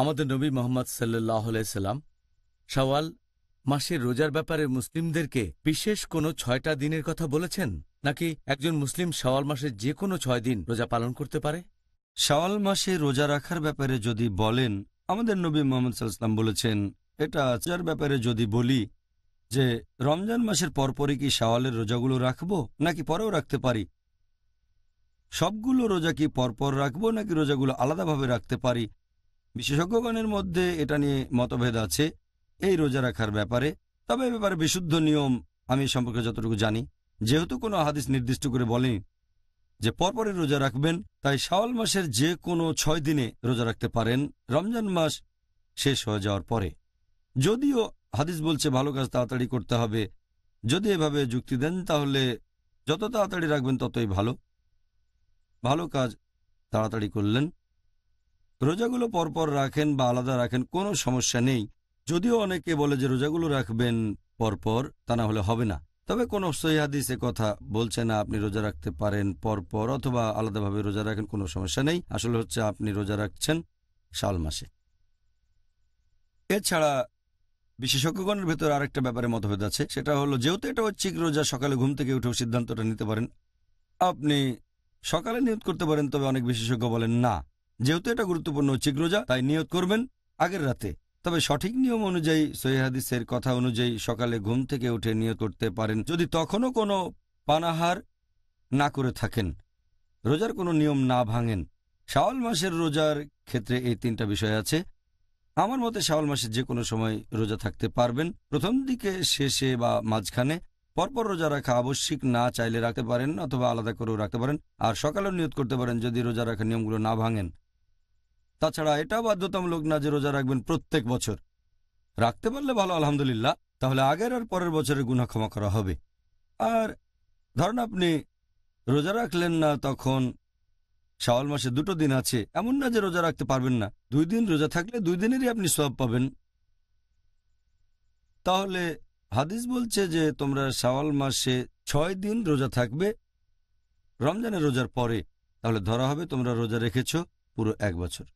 আমাদের নবী মোহাম্মদ সাল্লাহ সাল্লাম সওয়াল মাসের রোজার ব্যাপারে মুসলিমদেরকে বিশেষ কোনো ছয়টা দিনের কথা বলেছেন নাকি একজন মুসলিম সওয়াল মাসের যে কোনো ছয় দিন রোজা পালন করতে পারে সওয়াল মাসে রোজা রাখার ব্যাপারে যদি বলেন আমাদের নবী মোহাম্মদ সাল্লাম বলেছেন এটা আচার ব্যাপারে যদি বলি যে রমজান মাসের পরপরই কি সওয়ালের রোজাগুলো রাখবো নাকি পরেও রাখতে পারি সবগুলো রোজা কি পরপর রাখবো নাকি রোজাগুলো আলাদাভাবে রাখতে পারি বিশেষজ্ঞগণের মধ্যে এটা নিয়ে মতভেদ আছে এই রোজা রাখার ব্যাপারে তবে ব্যাপারে বিশুদ্ধ নিয়ম আমি সম্পর্কে যতটুকু জানি যেহেতু কোনো হাদিস নির্দিষ্ট করে বলেনি যে পরপরই রোজা রাখবেন তাই শাওয়াল মাসের যে কোনো ছয় দিনে রোজা রাখতে পারেন রমজান মাস শেষ হয়ে যাওয়ার পরে যদিও হাদিস বলছে ভালো কাজ তাড়াতাড়ি করতে হবে যদি এভাবে যুক্তি দেন তাহলে যত তাড়াতাড়ি রাখবেন ততই ভালো ভালো কাজ তাড়াতাড়ি করলেন রোজাগুলো পরপর রাখেন বা আলাদা রাখেন কোনো সমস্যা নেই যদিও অনেকে বলে যে রোজাগুলো রাখবেন পরপর তা না হলে হবে না তবে কোনো সহিহাদিস এ কথা বলছে না আপনি রোজা রাখতে পারেন পরপর অথবা আলাদাভাবে রোজা রাখেন কোনো সমস্যা নেই আসলে হচ্ছে আপনি রোজা রাখছেন শাল মাসে এছাড়া বিশেষজ্ঞগণের ভেতর আরেকটা ব্যাপারে মতভেদ আছে সেটা হলো যেহেতু এটা ঐচ্ছিক রোজা সকালে ঘুম থেকে উঠেও সিদ্ধান্তটা নিতে পারেন আপনি সকালে নিয়োগ করতে পারেন তবে অনেক বিশেষজ্ঞ বলেন না যেহেতু এটা গুরুত্বপূর্ণ হচ্ছিক রোজা তাই নিয়ত করবেন আগের রাতে তবে সঠিক নিয়ম অনুযায়ী সৈহাদিসের কথা অনুযায়ী সকালে ঘুম থেকে উঠে নিয়ত করতে পারেন যদি তখনও কোনো পানাহার না করে থাকেন রোজার কোনো নিয়ম না ভাঙেন শাওয়াল মাসের রোজার ক্ষেত্রে এই তিনটা বিষয় আছে আমার মতে শাওয়াল মাসের যে কোনো সময় রোজা থাকতে পারবেন প্রথম দিকে শেষে বা মাঝখানে পরপর রোজা রাখা আবশ্যিক না চাইলে রাখতে পারেন অথবা আলাদা করেও রাখতে পারেন আর সকালেও নিয়ত করতে পারেন যদি রোজা রাখার নিয়মগুলো না ভাঙেন তাছাড়া এটা বাধ্যতামূলক না যে রোজা রাখবেন প্রত্যেক বছর রাখতে পারলে ভালো আলহামদুলিল্লাহ তাহলে আগের আর পরের বছরের গুণা ক্ষমা করা হবে আর ধরুন আপনি রোজা রাখলেন না তখন শাওয়াল মাসে দুটো দিন আছে এমন না যে রোজা রাখতে পারবেন না দুই দিন রোজা থাকলে দুই দিনেরই আপনি সব পাবেন তাহলে হাদিস বলছে যে তোমরা শাওয়াল মাসে ছয় দিন রোজা থাকবে রমজানের রোজার পরে তাহলে ধরা হবে তোমরা রোজা রেখেছ পুরো এক বছর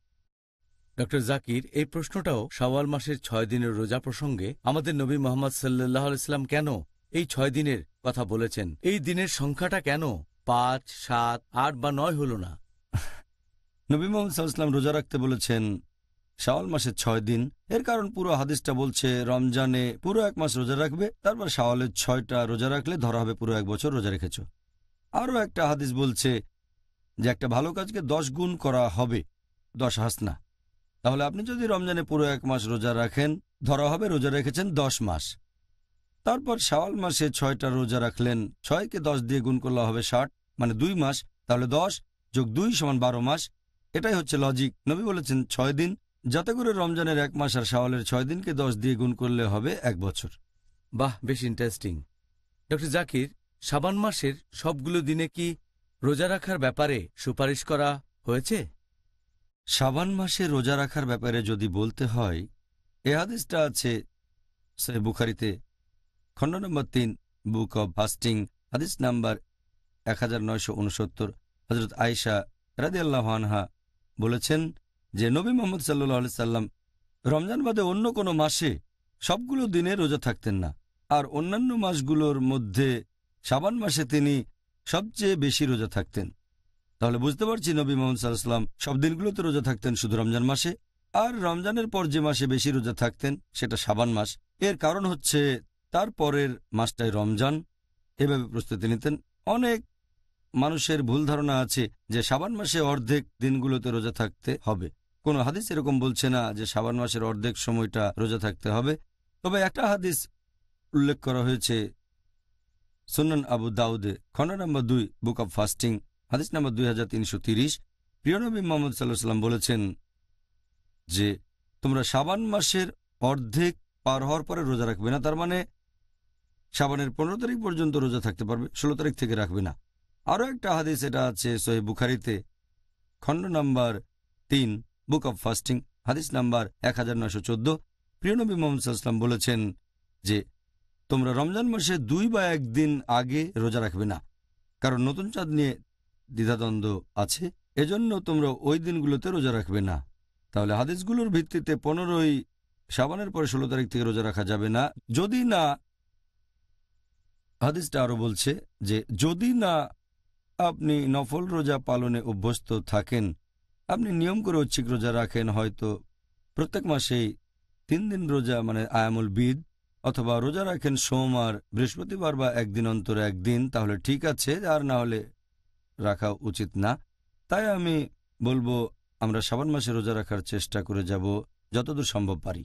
ড জাকির এই প্রশ্নটাও শাওয়াল মাসের ছয় দিনের রোজা প্রসঙ্গে আমাদের নবী মোহাম্মদ সাল্লাহ ইসলাম কেন এই ছয় দিনের কথা বলেছেন এই দিনের সংখ্যাটা কেন পাঁচ সাত আট বা নয় হল না নবী মোহাম্মদ সাল্লাম রোজা রাখতে বলেছেন শাওয়াল মাসের ছয় দিন এর কারণ পুরো হাদিসটা বলছে রমজানে পুরো এক মাস রোজা রাখবে তারপর শাওয়ালের ছয়টা রোজা রাখলে ধরা হবে পুরো এক বছর রোজা রেখেছ আরও একটা হাদিস বলছে যে একটা ভালো কাজকে দশ গুণ করা হবে দশ হাসনা তাহলে আপনি যদি রমজানে পুরো এক মাস রোজা রাখেন ধরা হবে রোজা রেখেছেন দশ মাস তারপর শাওয়াল মাসে ছয়টা রোজা রাখলেন ছয়কে দশ দিয়ে গুণ করলে হবে ষাট মানে দুই মাস তাহলে দশ যোগ দুই সমান বারো মাস এটাই হচ্ছে লজিক নবী বলেছেন ছয় দিন যাতে করে রমজানের এক মাস আর শাওয়ালের ছয় দিনকে দশ দিয়ে গুণ করলে হবে এক বছর বাহ বেশ ইন্টারেস্টিং ডক্টর জাকির সাবান মাসের সবগুলো দিনে কি রোজা রাখার ব্যাপারে সুপারিশ করা হয়েছে শাবান মাসে রোজা রাখার ব্যাপারে যদি বলতে হয় এ আদেশটা আছে সে বুখারিতে খণ্ড নম্বর তিন বুক অব ফাস্টিং হাদিস নাম্বার এক হাজার নয়শো উনসত্তর হজরত আয়সা রাজিয়াল্লাহানহা বলেছেন যে নবী মোহাম্মদ সাল্লি সাল্লাম রমজান বাদে অন্য কোনো মাসে সবগুলো দিনে রোজা থাকতেন না আর অন্যান্য মাসগুলোর মধ্যে সাবান মাসে তিনি সবচেয়ে বেশি রোজা থাকতেন তাহলে বুঝতে পারছি নবী মোহাম্মদ সাল্লাহাম সব দিনগুলোতে রোজা থাকতেন শুধু রমজান মাসে আর রমজানের পর যে মাসে বেশি রোজা থাকতেন সেটা সাবান মাস এর কারণ হচ্ছে তার পরের মাসটাই রমজান এভাবে প্রস্তুতি নিতেন অনেক মানুষের ভুল ধারণা আছে যে সাবান মাসে অর্ধেক দিনগুলোতে রোজা থাকতে হবে কোনো হাদিস এরকম বলছে না যে সাবান মাসের অর্ধেক সময়টা রোজা থাকতে হবে তবে একটা হাদিস উল্লেখ করা হয়েছে সুনন আবু দাউদে খন্ড নম্বর দুই বুক অব ফাস্টিং হাদিস নম্বর দুই হাজার তিনশো তিরিশ প্রিয়নবী মোহাম্মদ সাল্লাহ সাল্লাম বলেছেন যে তোমরা সাবান মাসের অর্ধেক পার হওয়ার পরে রোজা রাখবে না তার মানে সাবানের পনেরো তারিখ পর্যন্ত রোজা থাকতে পারবে ষোলো তারিখ থেকে রাখবে না আরও একটা হাদিস এটা আছে সোহেব বুখারিতে খণ্ড নাম্বার তিন বুক অব ফাস্টিং হাদিস নাম্বার এক হাজার নয়শো চোদ্দ প্রিয়নবী মোহাম্মদ সাল্লাম বলেছেন যে তোমরা রমজান মাসে দুই বা একদিন আগে রোজা রাখবে না কারণ নতুন চাঁদ নিয়ে দ্বিধাদ্বন্দ্ব আছে এজন্য তোমরা ওই দিনগুলোতে রোজা রাখবে না তাহলে হাদিসগুলোর ভিত্তিতে পনেরোই সাবানের পরে ষোলো তারিখ থেকে রোজা রাখা যাবে না যদি না হাদিসটা আরও বলছে যে যদি না আপনি নফল রোজা পালনে অভ্যস্ত থাকেন আপনি নিয়ম করে ঐচ্ছিক রোজা রাখেন হয়তো প্রত্যেক মাসেই তিন দিন রোজা মানে আয়ামুল বিদ অথবা রোজা রাখেন সোম আর বৃহস্পতিবার বা একদিন অন্তর একদিন তাহলে ঠিক আছে আর না হলে রাখা উচিত না তাই আমি বলবো আমরা সাবান মাসে রোজা রাখার চেষ্টা করে যাব যতদূর সম্ভব পারি